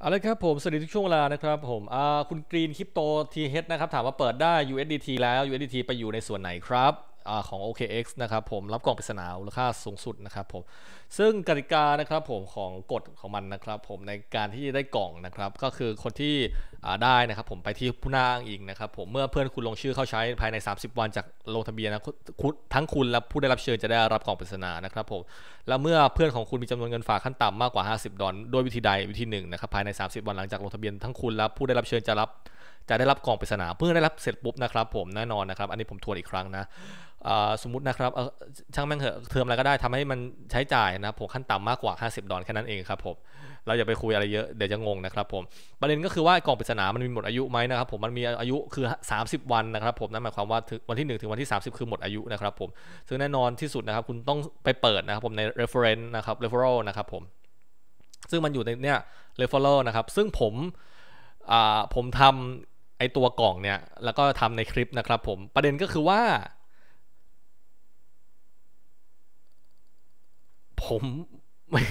เอาละครับผมสวัสดีทุกช่วงเวลานะครับ ผมคุณกรีนคริปโตทีเฮดนะครับถามว่าเปิดได้ USDT แล้ว USDT ไปอยู่ในส่วนไหนครับของ OKX นะครับผมรับกล่องปริศนามูลค่าสูงสุดนะครับผมซึ่งกติกานะครับผมของกฎของมันนะครับผมในการที่จะได้กล่องนะครับก็คือคนที่ได้นะครับผมไปที่ผู้น่าอ้างอิงนะครับผมเมื่อเพื่อนคุณลงชื่อเข้าใช้ภายใน 30 วันจากลงทะเบียนนะทั้งคุณและผู้ได้รับเชิญจะได้รับกล่องปริศนานะครับผมและเมื่อเพื่อนของคุณมีจำนวนเงินฝากขั้นต่ำมากกว่า50ดอลลาร์ด้วยวิธีใดวิธีหนึ่งนะครับภายใน30วันหลังจากลงทะเบียนทั้งคุณและผู้ได้รับเชิญจะรับจะได้รับกล่องปริศนาเพื่อได้รับเสร็จปุ๊บนะครับ ผมแน่นอนนะครับ อันนี้ผมทวนอีกครั้งนะสมมตินะครับ ช่างแม่งเถอะเทอมอะไรก็ได้ทำให้มันใช้จ่ายนะผมขั้นต่ำมากกว่า 50 ดอลแค่นั้นเองครับผมเราอย่าไปคุยอะไรเยอะ เดี๋ยวจะงงนะครับผมประเด็นก็คือว่ากล่องปริศนามันมีหมดอายุไหมนะครับผมมันมีอายุคือ 30 วันนะครับ ผมนั่นหมายความว่าวันที่ 1 ถึงวันที่ 30 คือหมดอายุนะครับผมซึ่งแน่นอนที่สุดนะครับ คุณต้องไปเปิดนะครับ ผมใน reference นะครับ referral นะครับผมซึ่งมันอยู่ในเนี่ย referral นะครับซึ่งผมผมทำไอตัวกล่องเนี่ย แล้วก็ทำในคลิปนะครับ ผม ประเด็น ก็คือว่า ผม ไม่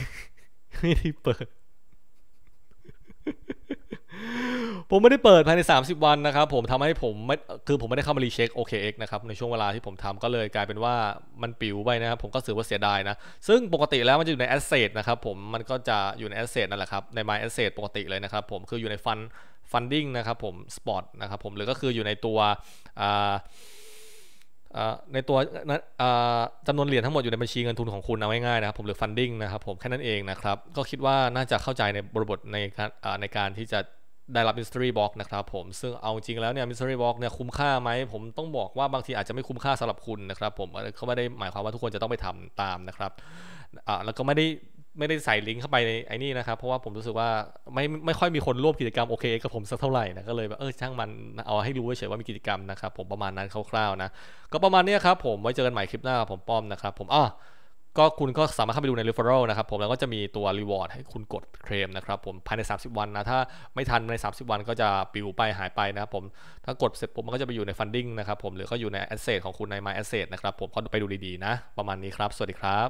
ไม่ได้เปิดผมไม่ได้เปิดภายใน 30 วันนะครับ ผมทำให้ผมไม่คือผมไม่ได้เข้ามารีเช็ค OKX นะครับในช่วงเวลาที่ผมทำก็เลยกลายเป็นว่ามันปิวไปนะครับ ผมก็ถือว่าเสียดายนะ ซึ่งปกติแล้วมันจะอยู่ในแอสเซทนะครับผมมันก็จะอยู่ในแอสเซทนั่นแหละครับในมายแอสเซทปกติเลยนะครับ ผมคืออยู่ในฟันฟันดิ้งนะครับผมสปอตนะครับผมหรือก็คืออยู่ในตัวในตัวจำนวนเหรียญทั้งหมดอยู่ในบัญชีเงินทุนของคุณเอาง่ายๆนะครับผมหรือฟันดิ้งนะครับผมแค่นั้นเองนะครับก็คิดว่าน่าจะเข้าใจในบริบทในในการที่จะได้รับ mystery box นะครับผมซึ่งเอาจริงแล้วเนี่ย mystery box เนี่ยคุ้มค่าไหมผมต้องบอกว่าบางทีอาจจะไม่คุ้มค่าสำหรับคุณนะครับผมเขาไม่ได้หมายความว่าทุกคนจะต้องไปทำตามนะครับอ่าแล้วก็ไม่ได้ไม่ได้ใส่ลิงก์เข้าไปในไอ้นี่นะครับ เพราะว่าผมรู้สึกว่าไม่ไม่ค่อยมีคนร่วมกิจกรรมโอเคกับผมสักเท่าไหร่นะก็เลยแบบเออช่างมันเอาให้รู้เฉยว่ามีกิจกรรมนะครับผมประมาณนั้นคร่าวๆนะก็ประมาณนี้ครับผมไว้เจอกันใหม่คลิปหน้าผมป้อมนะครับผมอ้อก็คุณก็สามารถเข้าไปดูใน referral นะครับผม แล้วก็จะมีตัว reward ให้คุณกดเคลมนะครับผมภายใน 30 วันนะ ถ้าไม่ทันใน 30 วันก็จะปิวไปหายไปนะครับผม ถ้ากดเสร็จปุ๊บมันก็จะไปอยู่ใน funding นะครับผมหรือก็อยู่ใน asset ของคุณใน my asset นะครับผมก็ไปดูดีๆ นะ ประมาณนี้ครับ สวัสดีครับ